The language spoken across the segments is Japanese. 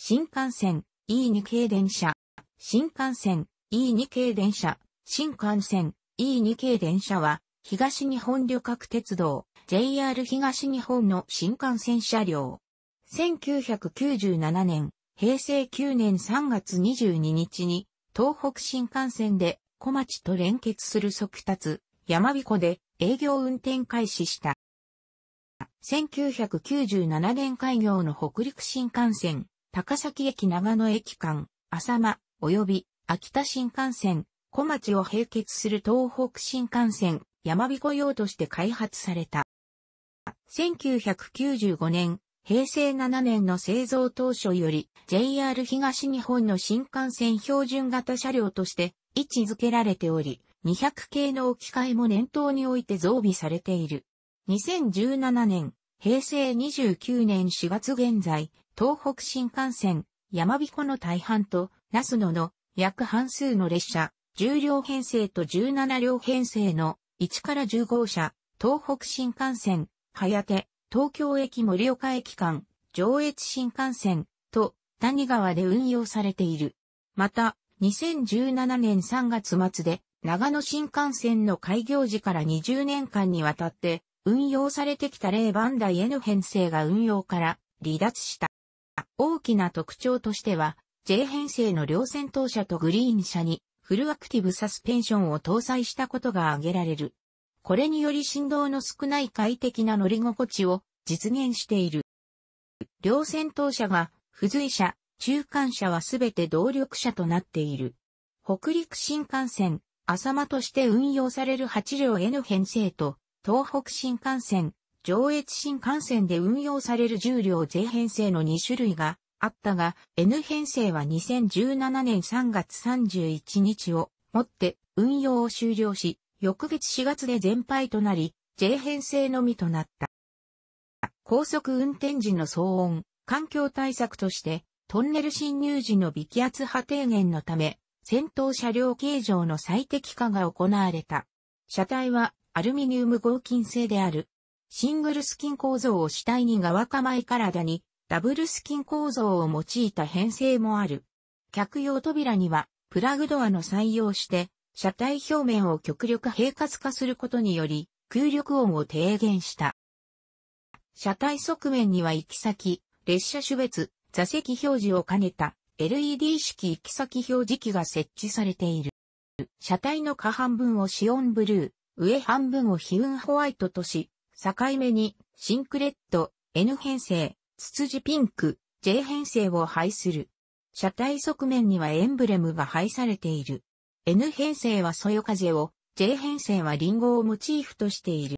新幹線 E2 系電車、新幹線 E2 系電車、新幹線 E2 系電車は、東日本旅客鉄道 JR 東日本の新幹線車両。1997年、平成9年3月22日に、東北新幹線で小町と連結する速達、山彦で営業運転開始した。1997年開業の北陸新幹線、高崎駅長野駅間、浅間、及び秋田新幹線、小町を併結する東北新幹線、山彦用として開発された。1995年、平成7年の製造当初より JR 東日本の新幹線標準型車両として位置づけられており、200系の置き換えも念頭において増備されている。2017年、平成29年4月現在、東北新幹線、やまびこの大半と、那須野の約半数の列車、10両編成と17両編成の1から10号車、東北新幹線、はやて、東京駅盛岡駅間、上越新幹線と谷川で運用されている。また、2017年3月末で長野新幹線の開業時から20年間にわたって運用されてきた例番台への編成が運用から離脱した。大きな特徴としては、J 編成の両戦闘車とグリーン車にフルアクティブサスペンションを搭載したことが挙げられる。これにより振動の少ない快適な乗り心地を実現している。両戦闘車が付随車、中間車はすべて動力車となっている。北陸新幹線、浅間として運用される8両 N 編成と、東北新幹線、上越新幹線で運用される重量税編成の2種類があったが、N 編成は2017年3月31日をもって運用を終了し、翌月4月で全廃となり、J 編成のみとなった。高速運転時の騒音、環境対策として、トンネル侵入時の微気圧波低減のため、先頭車両形状の最適化が行われた。車体はアルミニウム合金製である。シングルスキン構造を主体に側構え体に、ダブルスキン構造を用いた編成もある。客用扉には、プラグドアの採用して、車体表面を極力平滑化することにより、空力音を低減した。車体側面には行き先、列車種別、座席表示を兼ねた LED 式行き先表示器が設置されている。車体の下半分をシオンブルー、上半分をヒウンホワイトとし、境目に、シンクレット、N 編成、ツツジピンク、J 編成を配する。車体側面にはエンブレムが配されている。N 編成はそよ風を、J 編成はリンゴをモチーフとしている。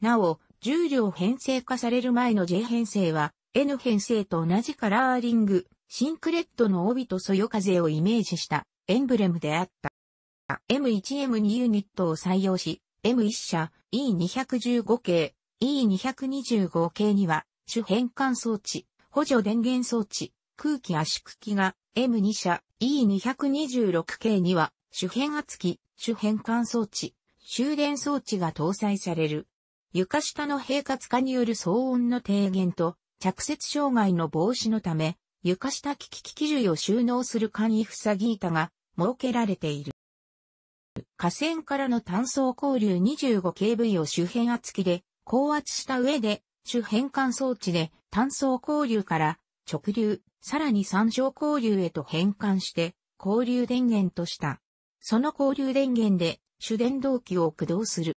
なお、重量編成化される前の J 編成は、N 編成と同じカラーリング、シンクレットの帯とそよ風をイメージしたエンブレムであった。M1M2 ユニットを採用し、M1 社 E215 系 E225 系には主変換装置、補助電源装置、空気圧縮機が M2 社 E226 系には主変圧機、主変換装置、終電装置が搭載される。床下の平滑化による騒音の低減と着雪障害の防止のため床下機器機種を収納する簡易塞ぎ板が設けられている。河川からの単素交流 25kV を周辺圧機で高圧した上で、主変換装置で単素交流から直流、さらに三乗交流へと変換して、交流電源とした。その交流電源で主電動機を駆動する。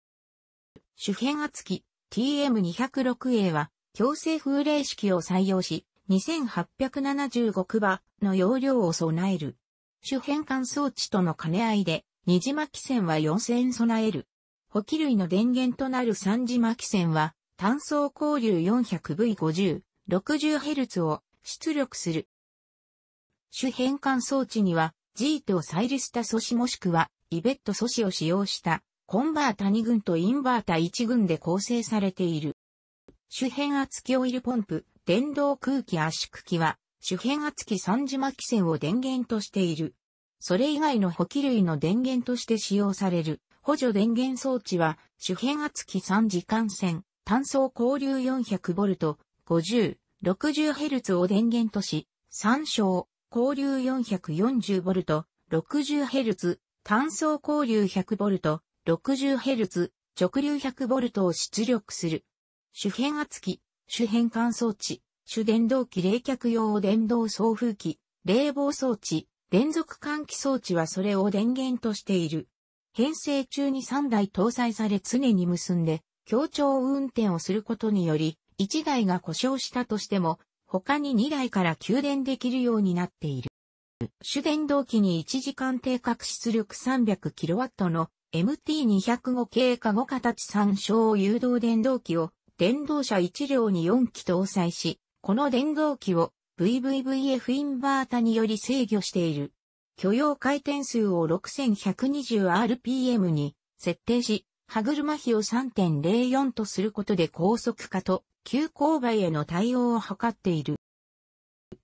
主変圧機 TM206A は強制風冷式を採用し、2875クバの容量を備える。主変換装置との兼ね合いで二次巻線は4線備える。補給類の電源となる三次巻線は、単層交流 400V50、60Hz を出力する。主変換装置には、G とサイリスタ素子もしくは、イベット素子を使用した、コンバータ2群とインバータ1群で構成されている。主変圧器オイルポンプ、電動空気圧縮機は、主変圧器三次巻線を電源としている。それ以外の補給類の電源として使用される補助電源装置は主変圧器3時間線、単層交流 400V、50、60Hz を電源とし、3章、交流 440V、60Hz、単層交流 100V、60Hz、直流 100V を出力する。主変圧器、主変換装置、主電動機冷却用電動送風機、冷房装置、連続換気装置はそれを電源としている。編成中に3台搭載され常に結んで、協調運転をすることにより、1台が故障したとしても、他に2台から給電できるようになっている。主電動機に1時間定格出力 300kW の MT205 系化5形参照誘導電動機を電動車1両に4機搭載し、この電動機を VVVF インバータにより制御している。許容回転数を 6120rpm に設定し、歯車比を3.04とすることで高速化と急勾配への対応を図っている。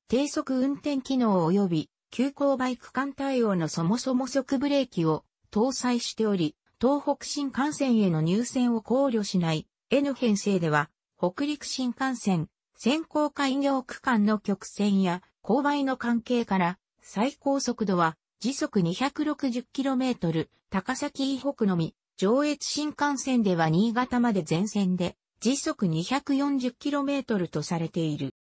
低速運転機能及び急勾配区間対応のそもそも速ブレーキを搭載しており、東北新幹線への入線を考慮しない N 編成では、北陸新幹線、先行開業区間の曲線や勾配の関係から、最高速度は時速 260km、高崎以北のみ、上越新幹線では新潟まで全線で時速 240km とされている。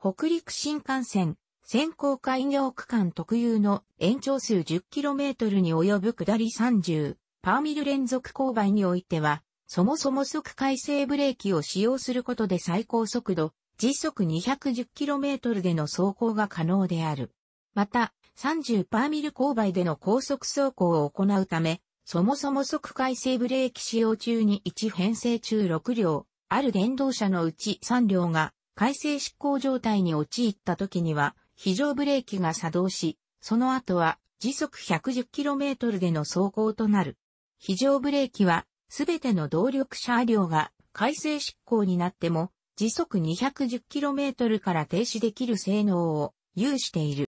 北陸新幹線、先行開業区間特有の延長数 10km に及ぶ下り30、パーミル連続勾配においては、そもそも速回生ブレーキを使用することで最高速度、時速 210km での走行が可能である。また、30パーミル勾配での高速走行を行うため、そもそも速回生ブレーキ使用中に1編成中6両、ある電動車のうち3両が、回生執行状態に陥った時には、非常ブレーキが作動し、その後は時速 110km での走行となる。非常ブレーキはすべての動力車両が改正執行になっても時速 210km から停止できる性能を有している。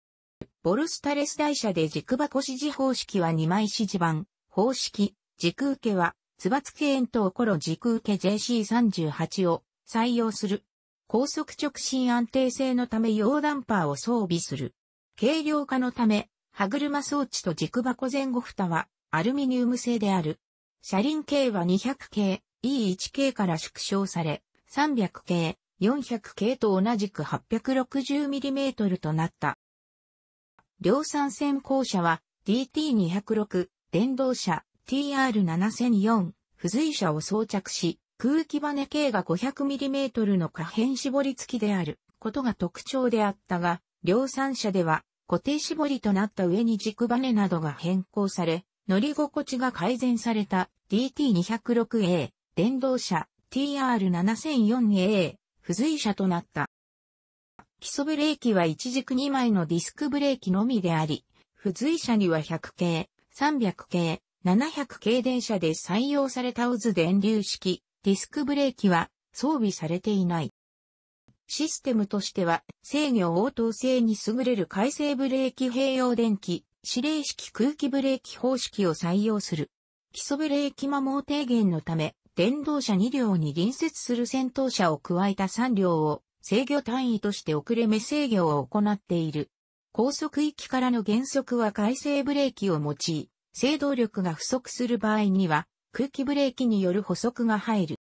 ボルスタレス台車で軸箱指示方式は2枚指示板、方式、軸受けは、つばつけ円筒ロ軸受け JC38 を採用する。高速直進安定性のため溶ダンパーを装備する。軽量化のため、歯車装置と軸箱前後蓋はアルミニウム製である。車輪径は200系、E1 系から縮小され、300系、400系と同じく 860mm となった。量産線校舎は DT206 電動車 TR7004 付随車を装着し、空気バネ径が 500mm の可変絞り付きであることが特徴であったが、量産車では固定絞りとなった上に軸バネなどが変更され、乗り心地が改善された DT206A 電動車 TR7004A 付随車となった。基礎ブレーキは一軸2枚のディスクブレーキのみであり、付随車には100系、300系、700系電車で採用された渦電流式、ディスクブレーキは装備されていない。システムとしては制御応答性に優れる回生ブレーキ併用電気指令式空気ブレーキ方式を採用する。基礎ブレーキ摩耗低減のため、電動車2両に隣接する先頭車を加えた3両を制御単位として遅れ目制御を行っている。高速域からの減速は回生ブレーキを用い、制動力が不足する場合には空気ブレーキによる補足が入る。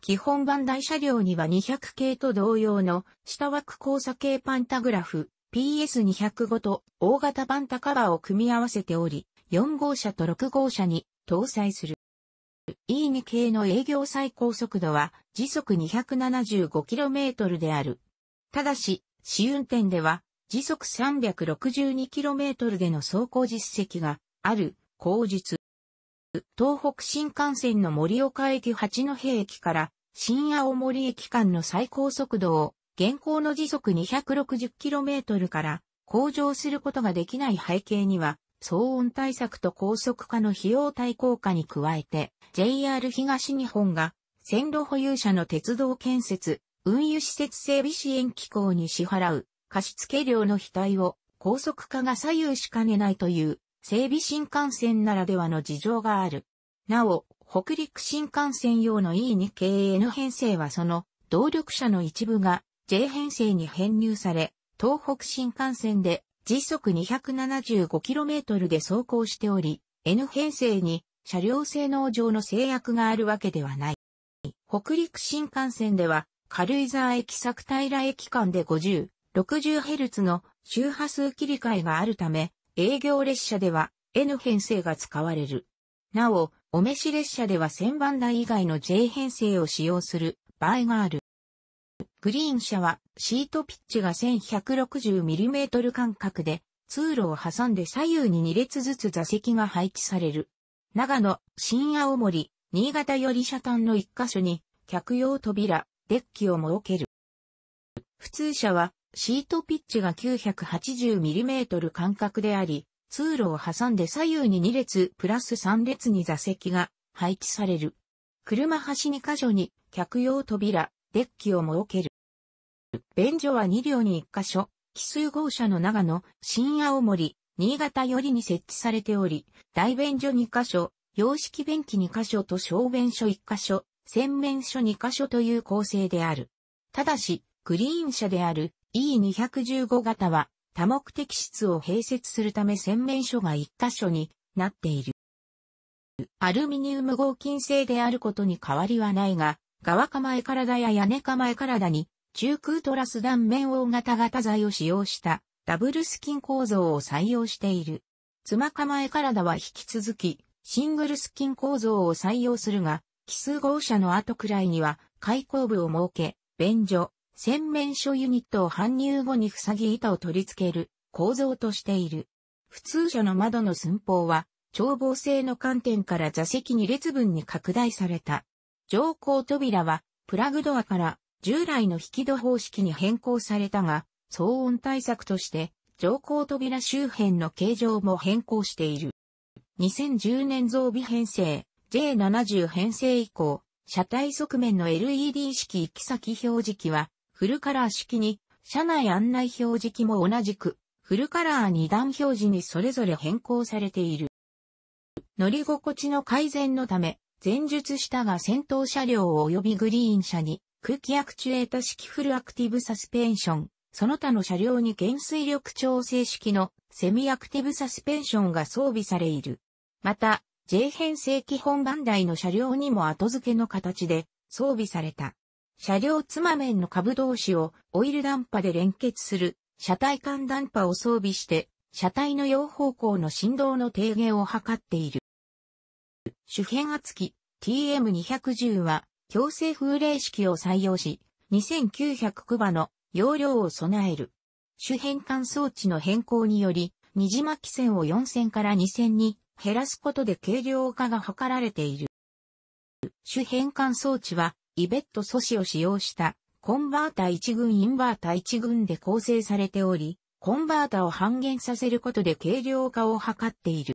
基本版台車両には200系と同様の下枠交差系パンタグラフ、PS205 と大型バンタカバーを組み合わせており、4号車と6号車に搭載する。E2 系の営業最高速度は時速 275km である。ただし、試運転では時速 362km での走行実績がある、口述。東北新幹線の森岡駅八戸駅から新青森駅間の最高速度を現行の時速 260km から向上することができない背景には、騒音対策と高速化の費用対効果に加えて、JR 東日本が線路保有者の鉄道建設、運輸施設整備支援機構に支払う貸付料の額を高速化が左右しかねないという整備新幹線ならではの事情がある。なお、北陸新幹線用の E2 k N 編成はその動力車の一部が J 編成に編入され、東北新幹線で時速 275km で走行しており、N 編成に車両性能上の制約があるわけではない。北陸新幹線では、軽井沢駅作平駅間で50、60Hz の周波数切り替えがあるため、営業列車では N 編成が使われる。なお、お召し列車では1000番台以外の J 編成を使用する場合がある。グリーン車はシートピッチが 1160mm 間隔で通路を挟んで左右に2列ずつ座席が配置される。長野、新青森、新潟より車単の1箇所に客用扉、デッキを設ける。普通車はシートピッチが 980mm 間隔であり、通路を挟んで左右に2列プラス3列に座席が配置される。車端2箇所に客用扉、デッキを設ける。便所は2両に1箇所、奇数号車の長野、新青森、新潟よりに設置されており、大便所2箇所、洋式便器2箇所と小便所1箇所、洗面所2箇所という構成である。ただし、グリーン車である E215 型は多目的室を併設するため洗面所が1箇所になっている。アルミニウム合金製であることに変わりはないが、側構え体や屋根構え体に中空トラス断面大型型材を使用したダブルスキン構造を採用している。妻構え体は引き続きシングルスキン構造を採用するが、奇数号車の後くらいには開口部を設け、便所、洗面所ユニットを搬入後に塞ぎ板を取り付ける構造としている。普通車の窓の寸法は、眺望性の観点から座席2列分に拡大された。乗降扉は、プラグドアから従来の引き戸方式に変更されたが、騒音対策として、乗降扉周辺の形状も変更している。2010年増備編成、J70 編成以降、車体側面の LED 式行き先表示器は、フルカラー式に、車内案内表示器も同じく、フルカラー2段表示にそれぞれ変更されている。乗り心地の改善のため、前述したが先頭車両及びグリーン車に空気アクチュエータ式フルアクティブサスペンション、その他の車両に減衰力調整式のセミアクティブサスペンションが装備されいる。また、J 編成基本番台の車両にも後付けの形で装備された。車両妻面の株同士をオイルダンパで連結する車体間ダンパを装備して車体の両方向の振動の低減を図っている。主編圧器 TM210 は強制風鈴式を採用し、2900クバの容量を備える。主変換装置の変更により、二次巻線を4000から2000に減らすことで軽量化が図られている。主変換装置は、イベット素子を使用したコンバータ1群インバータ1群で構成されており、コンバータを半減させることで軽量化を図っている。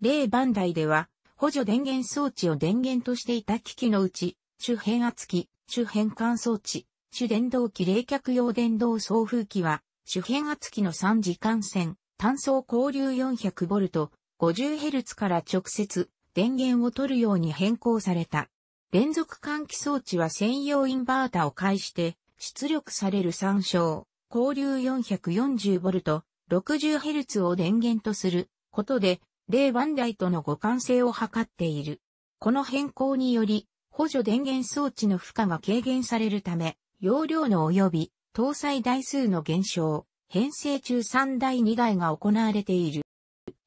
例番台では、補助電源装置を電源としていた機器のうち、主変圧器、主変換装置、主電動機冷却用電動送風機は、主変圧器の3次間線、単素交流 400V、50Hz から直接電源を取るように変更された。連続換気装置は専用インバータを介して、出力される参照、交流 440V、60Hz を電源とすることで、ンダ台との互換性を図っている。この変更により、補助電源装置の負荷が軽減されるため、容量の及び搭載台数の減少、編成中3台2台が行われている。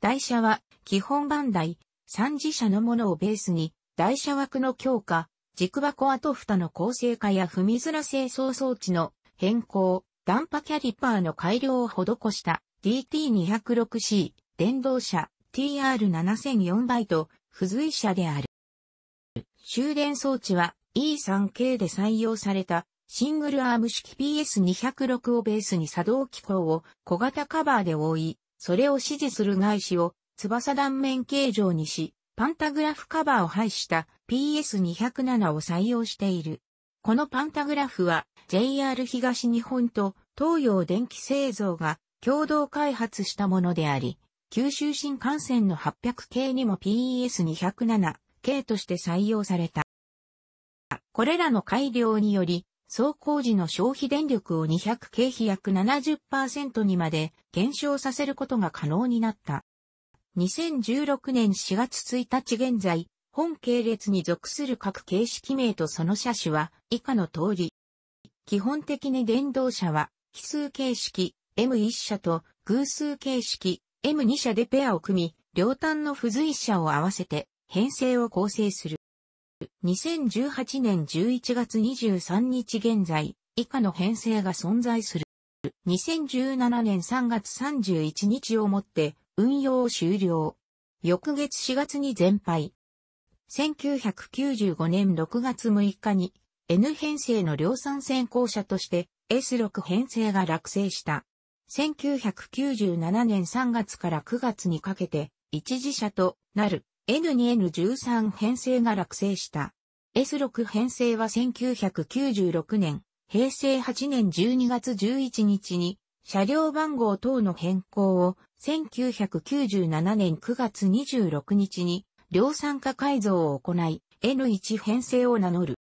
台車は基本ダ台、3次車のものをベースに、台車枠の強化、軸箱後蓋の構成化や踏みづら清掃装置の変更、ダンパキャリパーの改良を施した DT206C 電動車 TR7004 倍と付随車である。終電装置は E3 k で採用されたシングルアーム式 PS206 をベースに作動機構を小型カバーで覆い、それを支持する外資を翼断面形状にし、パンタグラフカバーを配した PS207 を採用している。このパンタグラフは JR 東日本と東洋電気製造が共同開発したものであり、九州新幹線の800系にも PES207 系として採用された。これらの改良により、走行時の消費電力を200系費約70%にまで減少させることが可能になった。2016年4月1日現在、本系列に属する各形式名とその車種は以下の通り。基本的に電動車は奇数形式 M1 車と偶数形式 M2 社でペアを組み、両端の付随車を合わせて編成を構成する。2018年11月23日現在、以下の編成が存在する。2017年3月31日をもって運用を終了。翌月4月に全廃。1995年6月6日に N 編成の量産先行車として S6 編成が落成した。1997年3月から9月にかけて、一次車となる N2N13 編成が落成した。S6 編成は1996年、平成8年12月11日に、車両番号等の変更を、1997年9月26日に、量産化改造を行い、N1 編成を名乗る。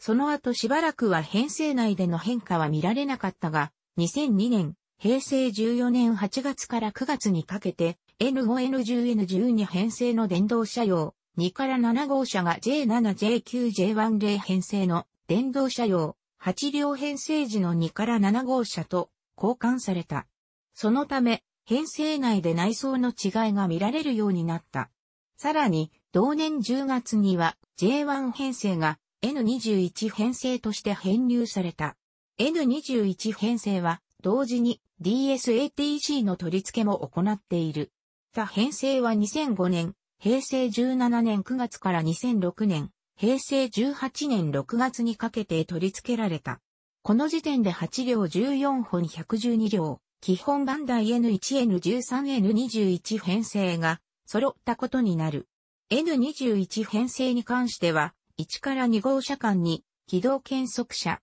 その後しばらくは編成内での変化は見られなかったが、2002年、平成14年8月から9月にかけて、N5N10N12 編成の電動車用、2から7号車が J7J9J10 編成の電動車用、8両編成時の2から7号車と交換された。そのため、編成内で内装の違いが見られるようになった。さらに、同年10月には J1 編成が N21 編成として編入された。N21 編成は同時に DSATC の取り付けも行っている。他編成は2005年、平成17年9月から2006年、平成18年6月にかけて取り付けられた。この時点で8両14本112両、基本番台 N1、N13、N21 編成が揃ったことになる。N21 編成に関しては、1から2号車間に、軌道検測車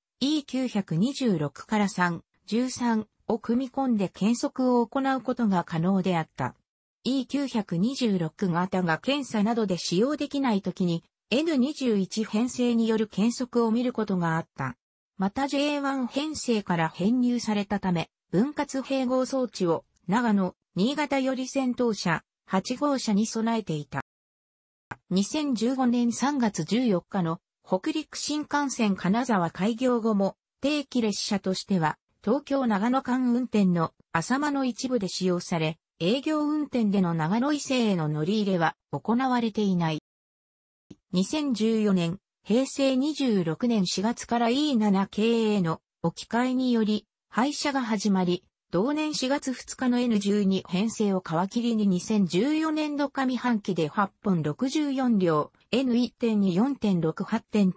E926 から3、13を組み込んで検測を行うことが可能であった。E926 型が検査などで使用できない時に N21 編成による検測を見ることがあった。また J1 編成から編入されたため、分割併合装置を長野、新潟より戦闘車8号車に備えていた。2015年3月14日の北陸新幹線金沢開業後も定期列車としては東京長野間運転の浅間の一部で使用され、営業運転での長野伊勢への乗り入れは行われていない。2014年、平成26年4月から E7 経営の置き換えにより、廃車が始まり、同年4月2日の N12 編成を皮切りに2014年度上半期で8本64両、N1.2、4.6、8.9、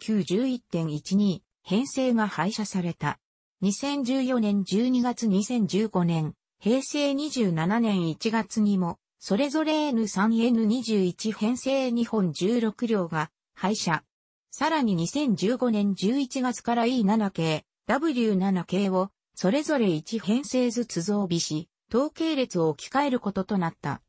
11.12編成が廃車された。2014年12月2015年、平成27年1月にも、それぞれ N3N21 編成2本16両が廃車。さらに2015年11月から E7 系、W7 系を、それぞれ1編成ずつ増備し、統計列を置き換えることとなった。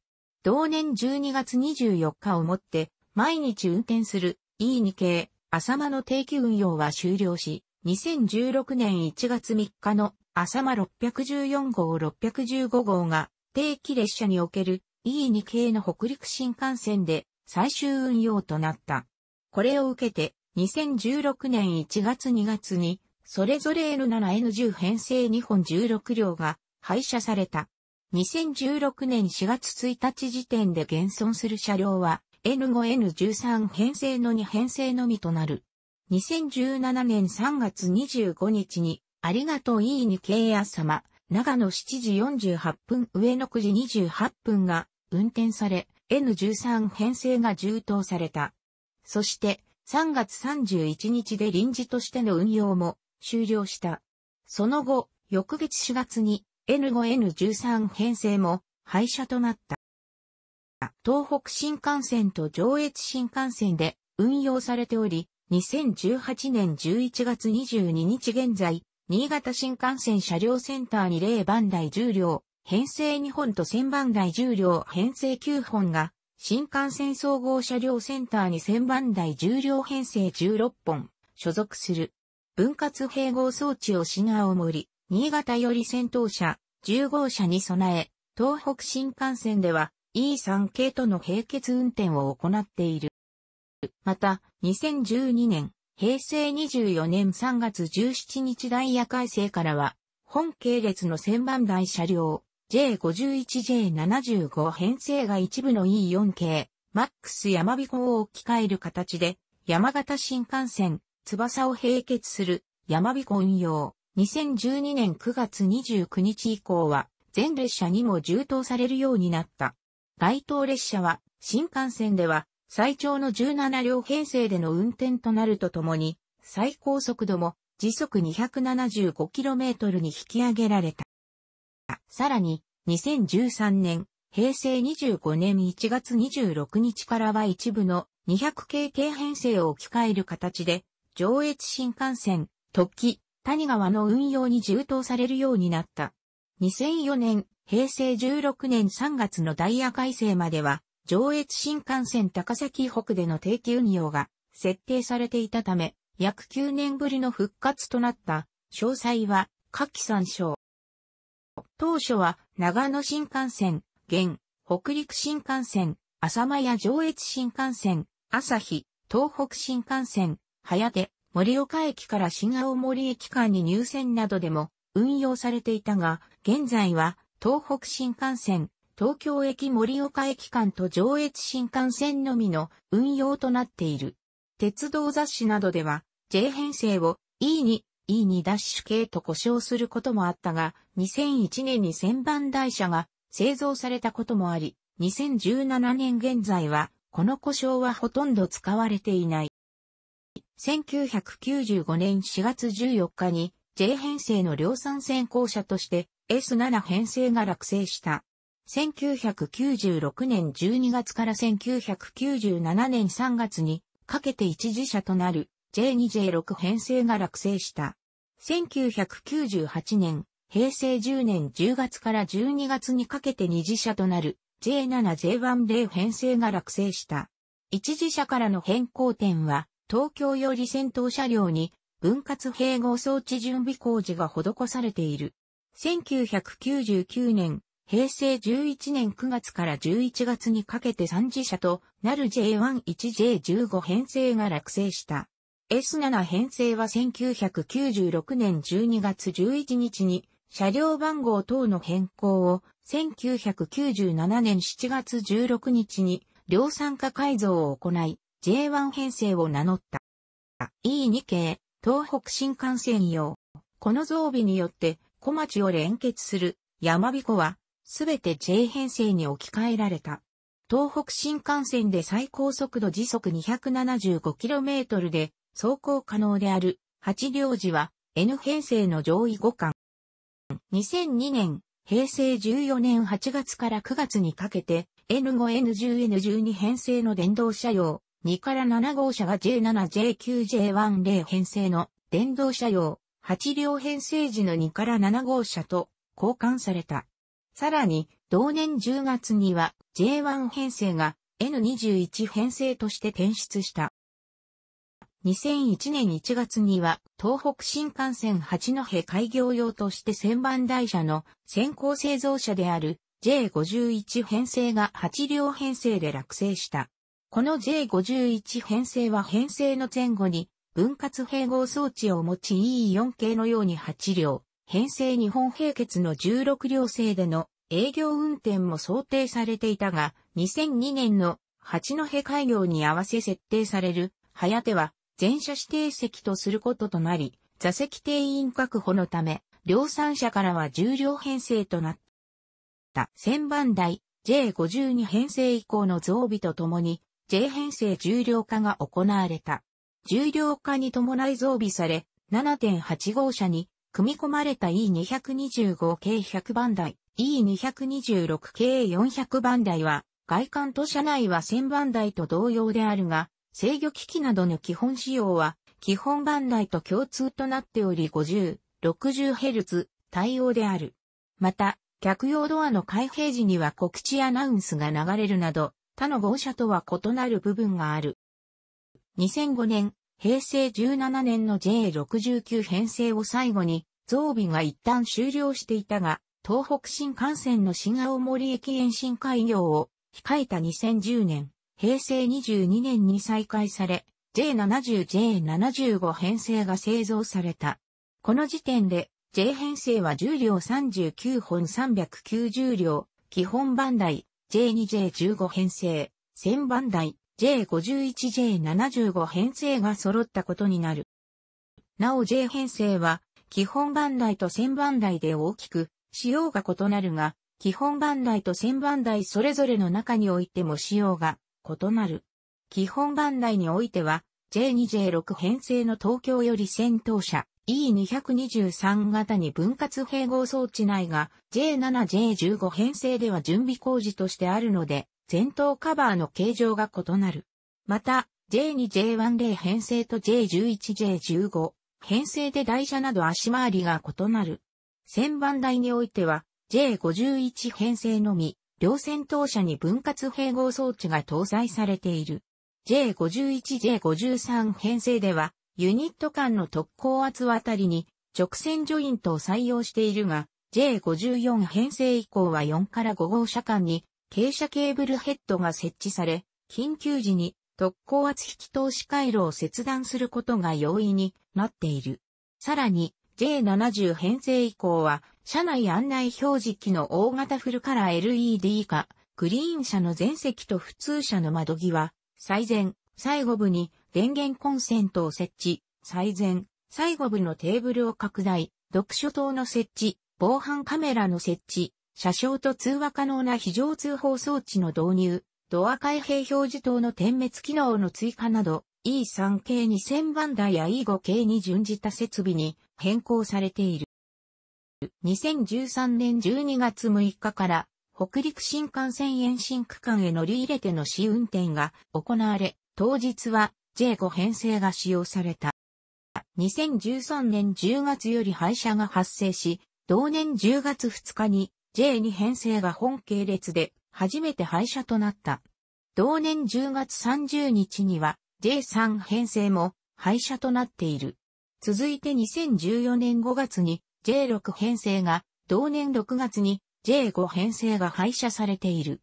同年12月24日をもって、毎日運転する E2 系、浅間の定期運用は終了し、2016年1月3日の浅間614号615号が定期列車における E2 系の北陸新幹線で最終運用となった。これを受けて2016年1月2月にそれぞれ N7N10 編成2本16両が廃車された。2016年4月1日時点で現存する車両は N5N13 編成の2編成のみとなる。2017年3月25日に、ありがとういいにけいや様、長野7時48分上野9時28分が運転され、N13 編成が充当された。そして、3月31日で臨時としての運用も終了した。その後、翌月4月に N5N13 編成も廃車となった。東北新幹線と上越新幹線で運用されており、2018年11月22日現在、新潟新幹線車両センターに0番台10両、編成2本と1000番台10両編成9本が、新幹線総合車両センターに1000番台10両編成16本、所属する。分割併合装置を新青森、新潟より先頭車、10号車に備え、東北新幹線では E3 系との並結運転を行っている。また、2012年、平成24年3月17日ダイヤ改正からは、本系列の1000番台車両、J51J75 編成が一部の E4 系、MAX 山彦を置き換える形で、山形新幹線、翼を並結する山彦運用、2012年9月29日以降は、全列車にも充当されるようになった。該当列車は、新幹線では、最長の17両編成での運転となるとともに、最高速度も時速 275km に引き上げられた。さらに、2013年、平成25年1月26日からは一部の200系系編成を置き換える形で、上越新幹線、突起、谷川の運用に充当されるようになった。2004年、平成16年3月のダイヤ改正までは、上越新幹線高崎北での定期運用が設定されていたため、約9年ぶりの復活となった、詳細は下記参照。当初は長野新幹線、現、北陸新幹線、浅間や上越新幹線、朝日、東北新幹線、早手、盛岡駅から新青森駅間に入線などでも運用されていたが、現在は東北新幹線、東京駅盛岡駅間と上越新幹線のみの運用となっている。鉄道雑誌などでは J 編成を E2、E2' 系と呼称することもあったが、2001年に旋盤台車が製造されたこともあり、2017年現在はこの故障はほとんど使われていない。1995年4月14日に J 編成の量産線校舎として S7 編成が落成した。1996年12月から1997年3月にかけて一時車となる J2J6 編成が落成した。1998年、平成10年10月から12月にかけて二次車となる J7J1 編成が落成した。一次車からの変更点は、東京より先頭車両に分割併合装置準備工事が施されている。1999年、平成11年9月から11月にかけて3次車となる J11J15 編成が落成した。S7 編成は1996年12月11日に車両番号等の変更を1997年7月16日に量産化改造を行い J1 編成を名乗った。E2 系東北新幹線用。この増備によって小町を連結する山彦はすべて J 編成に置き換えられた。東北新幹線で最高速度時速 275km で走行可能である8両時は N 編成の上位5巻。2002年、平成14年8月から9月にかけて N5、N10、N12 編成の電動車用、2から7号車が J7、J9、J10 編成の電動車用、8両編成時の2から7号車と交換された。さらに、同年10月には J1 編成が N21 編成として転出した。2001年1月には東北新幹線八戸開業用として旋盤台車の先行製造車である J51 編成が8両編成で落成した。この J51 編成は編成の前後に分割併合装置を持ち E4 系のように8両、編成日本平血の16両制での営業運転も想定されていたが、2002年の八戸開業に合わせ設定される、早手は全車指定席とすることとなり、座席定員確保のため、量産車からは重量編成となった。1000番台 J52 編成以降の増備とともに J 編成重量化が行われた。重量化に伴い増備され、7.8号車に組み込まれた E225 k 100番台、E226 系400番台は、外観と車内は1000番台と同様であるが、制御機器などの基本仕様は、基本番台と共通となっており50、60Hz 対応である。また、客用ドアの開閉時には告知アナウンスが流れるなど、他の号車とは異なる部分がある。2005年、平成17年の J69 編成を最後に、増備が一旦終了していたが、東北新幹線の新青森駅延伸開業を控えた2010年、平成22年に再開され、J70、J75 編成が製造された。この時点で、J 編成は10両39本390両、基本番台、J2、J15 編成、1000番台、J51J75 編成が揃ったことになる。なお J 編成は、基本番台と1000番台で大きく、仕様が異なるが、基本番台と1000番台それぞれの中においても仕様が異なる。基本番台においては、J2J6 編成の東京より戦闘車 E223 型に分割併合装置内が J7J15 編成では準備工事としてあるので、前頭カバーの形状が異なる。また、J2J10 編成と J11J15 編成で台車など足回りが異なる。旋盤台においては J51 編成のみ、両戦闘車に分割併合装置が搭載されている。J51J53 編成では、ユニット間の特攻圧あたりに直線ジョイントを採用しているが、J54 編成以降は4から5号車間に傾斜ケーブルヘッドが設置され、緊急時に特効圧引き通し回路を切断することが容易になっている。さらに J70 編成以降は、車内案内表示機の大型フルカラー LED 化、クリーン車の前席と普通車の窓際、最前、最後部に電源コンセントを設置、最前、最後部のテーブルを拡大、読書灯の設置、防犯カメラの設置、車掌と通話可能な非常通報装置の導入、ドア開閉表示灯の点滅機能の追加など、E3 系2000番台や E5 系に準じた設備に変更されている。2013年12月6日から北陸新幹線延伸区間へ乗り入れての試運転が行われ、当日は J5 編成が使用された。2013年10月より廃車が発生し、同年10月2日に J2 編成が本系列で初めて廃車となった。同年10月30日には J3 編成も廃車となっている。続いて2014年5月に J6 編成が、同年6月に J5 編成が廃車されている。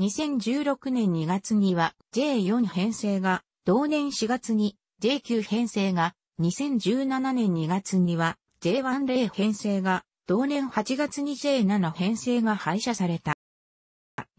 2016年2月には J4 編成が、同年4月に J9 編成が、2017年2月には J10 編成が同年8月に J7 編成が廃車された。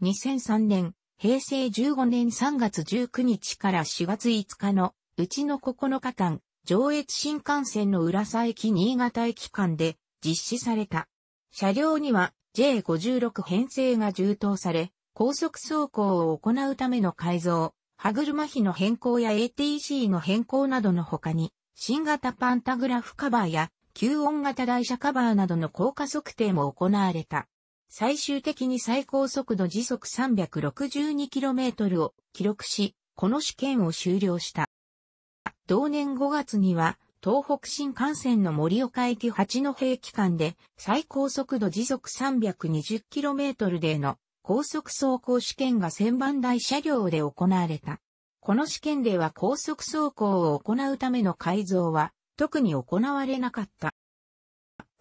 2003年、平成15年3月19日から4月5日のうちの9日間、上越新幹線の浦佐駅新潟駅間で実施された。車両には J56 編成が充当され、高速走行を行うための改造、歯車比の変更や ATC の変更などの他に、新型パンタグラフカバーや吸音型台車カバーなどの効果測定も行われた。最終的に最高速度時速 362km を記録し、この試験を終了した。同年5月には、東北新幹線の盛岡駅八戸駅間で最高速度時速 320km での高速走行試験が1000番台車両で行われた。この試験では高速走行を行うための改造は特に行われなかった。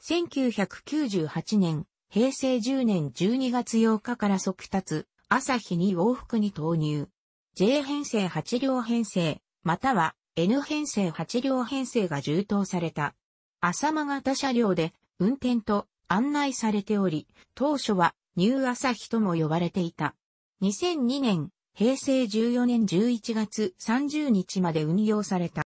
1998年、平成10年12月8日から即達、朝日に往復に投入。J 編成8両編成、または N 編成8両編成が充当された。浅間型車両で運転と案内されており、当初はニュー朝日とも呼ばれていた。2002年、平成14年11月30日まで運用された。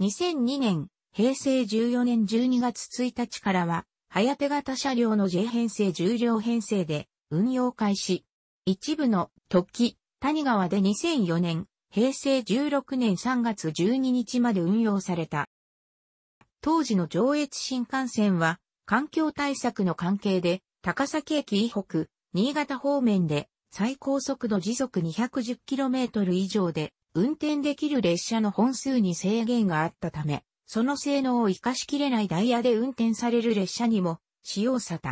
2002年、平成14年12月1日からは、早手型車両の J 編成重量編成で運用開始。一部の特記、谷川で2004年、平成16年3月12日まで運用された。当時の上越新幹線は、環境対策の関係で、高崎駅以北、新潟方面で最高速度時速 210km 以上で運転できる列車の本数に制限があったため、その性能を活かしきれないダイヤで運転される列車にも使用された。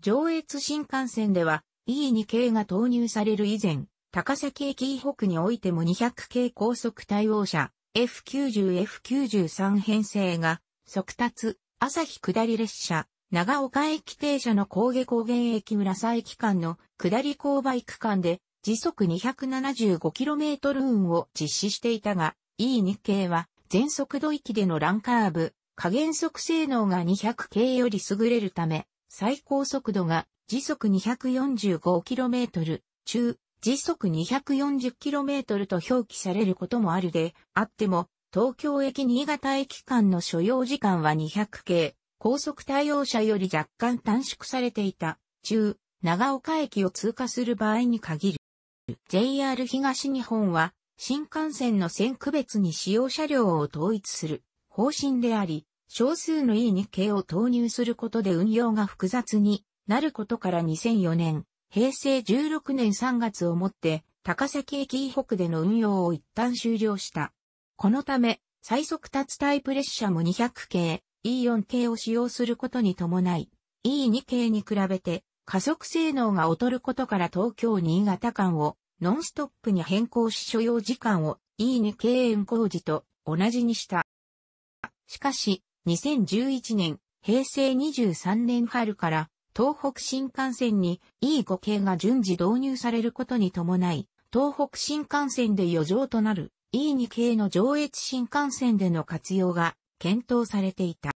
上越新幹線では E2 系が投入される以前、高崎駅以北においても200系高速対応車 F90、F93 編成が速達、朝日下り列車、長岡駅停車の高下高原駅浦佐駅間の下り勾配区間で時速 275km 運を実施していたが、E 日系は全速度域でのランカーブ、加減速性能が200系より優れるため、最高速度が時速 245km 中、時速 240km と表記されることもあるで、あっても、東京駅新潟駅間の所要時間は200系、高速対応車より若干短縮されていた、中、長岡駅を通過する場合に限る。JR 東日本は新幹線の線区別に使用車両を統一する方針であり、少数の E2 系を投入することで運用が複雑になることから2004年、平成16年3月をもって高崎駅以北での運用を一旦終了した。このため、最速達タイプ列車も200系、E4 系を使用することに伴い、E2 系に比べて加速性能が劣ることから東京新潟間をノンストップに変更し所要時間を E2 経営工事と同じにした。しかし、2011年、平成23年春から東北新幹線に E5 系が順次導入されることに伴い、東北新幹線で余剰となる E2 系の上越新幹線での活用が検討されていた。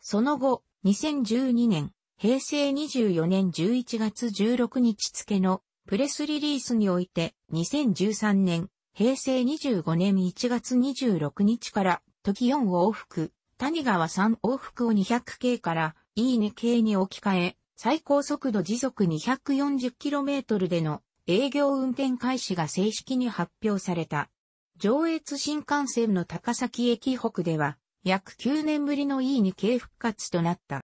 その後、2012年、平成24年11月16日付のプレスリリースにおいて2013年、平成25年1月26日から時4往復、谷川3往復を2 0 0系からいいね系に置き換え、最高速度時速 240km での営業運転開始が正式に発表された。上越新幹線の高崎駅北では、約9年ぶりの E2 系復活となった。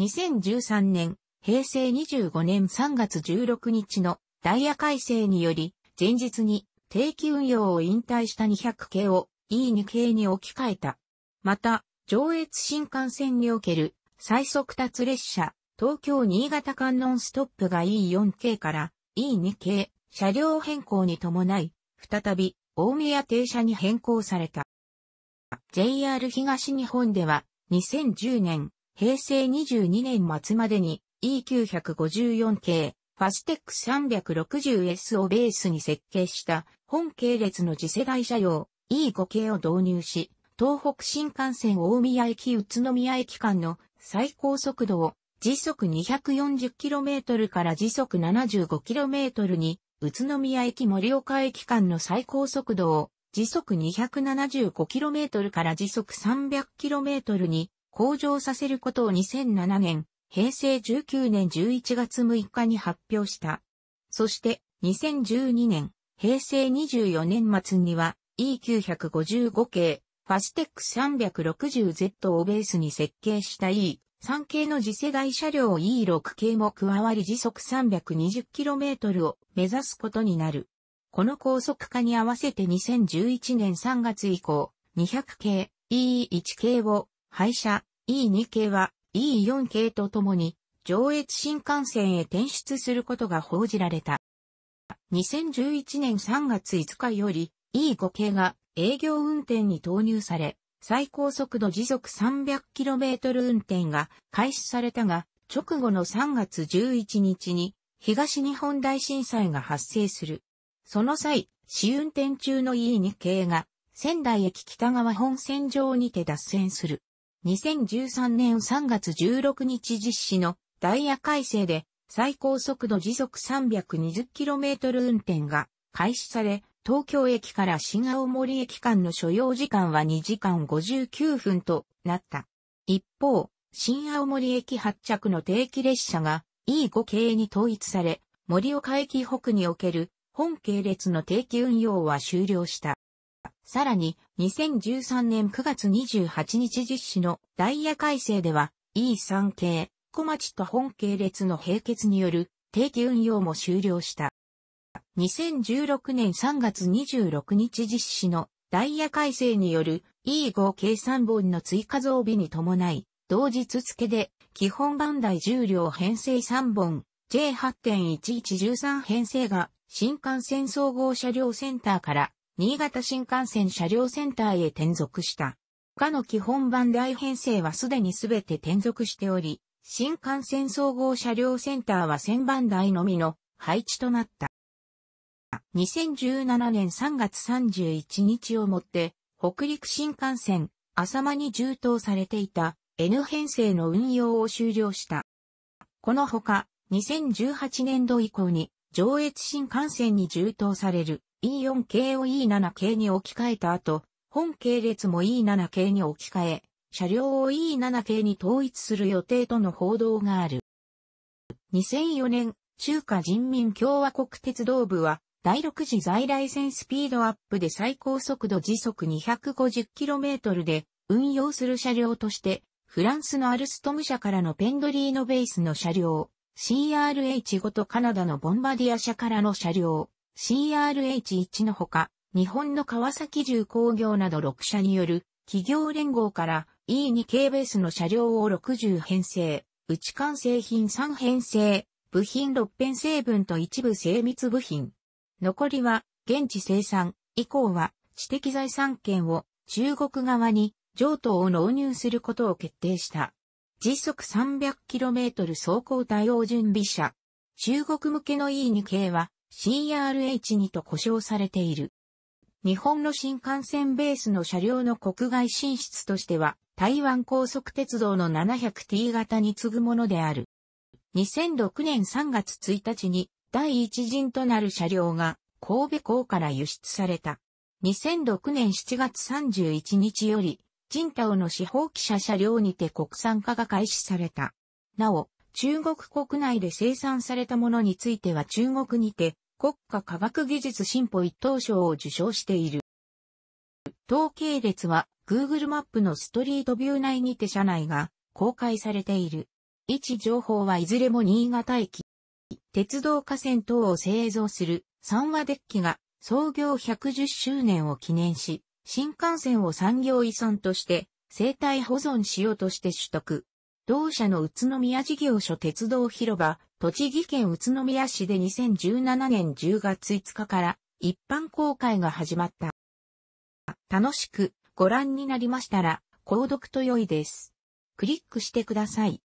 2013年、平成25年3月16日のダイヤ改正により、前日に定期運用を引退した200系を E2 系に置き換えた。また、上越新幹線における最速達列車、東京新潟間ノンストップが E4 系から E2 系車両変更に伴い、再び大宮停車に変更された。JR 東日本では2010年平成22年末までに E954 系、ファステック 360S をベースに設計した本系列の次世代車用 E5 系を導入し、東北新幹線大宮駅宇都宮駅間の最高速度を時速 240km から時速 75km に、宇都宮駅森岡駅間の最高速度を時速 275km から時速 300km に向上させることを2007年、平成19年11月6日に発表した。そして、2012年、平成24年末には E955 系、ファステック 360Z をベースに設計した E3 系の次世代車両 E6 系も加わり時速 320km を目指すことになる。この高速化に合わせて2011年3月以降、200系、E1 系を廃車 E2 系は E4 系とともに上越新幹線へ転出することが報じられた。2011年3月5日より E5 系が営業運転に投入され、最高速度時速 300km 運転が開始されたが、直後の3月11日に東日本大震災が発生する。その際、試運転中の E2 系が仙台駅北側本線上にて脱線する。2013年3月16日実施のダイヤ改正で最高速度時速 320km 運転が開始され、東京駅から新青森駅間の所要時間は2時間59分となった。一方、新青森駅発着の定期列車が E5 系に統一され、森岡駅北における本系列の定期運用は終了した。さらに、2013年9月28日実施のダイヤ改正では E3 系、小町と本系列の並結による定期運用も終了した。2016年3月26日実施のダイヤ改正による E5 計3本の追加増備に伴い、同日付で基本番台重量編成3本、J8.1113 編成が新幹線総合車両センターから新潟新幹線車両センターへ転属した。他の基本版大編成はすでにすべて転属しており、新幹線総合車両センターは1000番台のみの配置となった。2017年3月31日をもって、北陸新幹線、浅間に充当されていた N 編成の運用を終了した。このほか、2018年度以降に上越新幹線に充当される E4 系を E7 系に置き換えた後、本系列も E7 系に置き換え、車両を E7 系に統一する予定との報道がある。2004年、中華人民共和国鉄道部は、第6次在来線スピードアップで最高速度時速 250km で運用する車両として、フランスのアルストム社からのペンドリーノベースの車両、CRH5 とカナダのボンバディア社からの車両、CRH1 のほか、日本の川崎重工業など6社による企業連合から E2 系ベースの車両を60編成、内管製品3編成、部品6編成分と一部精密部品。残りは現地生産、以降は知的財産権を中国側に上等を納入することを決定した。時速 300km 走行対応準備車。中国向けの E2 系は CRH2 と呼称されている。日本の新幹線ベースの車両の国外進出としては、台湾高速鉄道の 700T 型に次ぐものである。2006年3月1日に第一陣となる車両が神戸港から輸出された。2006年7月31日より、ジンタオの司法記者車両にて国産化が開始された。なお、中国国内で生産されたものについては中国にて国家科学技術進歩一等賞を受賞している。統計列は Google マップのストリートビュー内にて車内が公開されている。位置情報はいずれも新潟駅。鉄道河川等を製造する三和デッキが創業110周年を記念し、新幹線を産業遺産として生態保存しようとして取得。同社の宇都宮事業所鉄道広場、栃木県宇都宮市で2017年10月5日から一般公開が始まった。楽しくご覧になりましたら、購読と良いです。クリックしてください。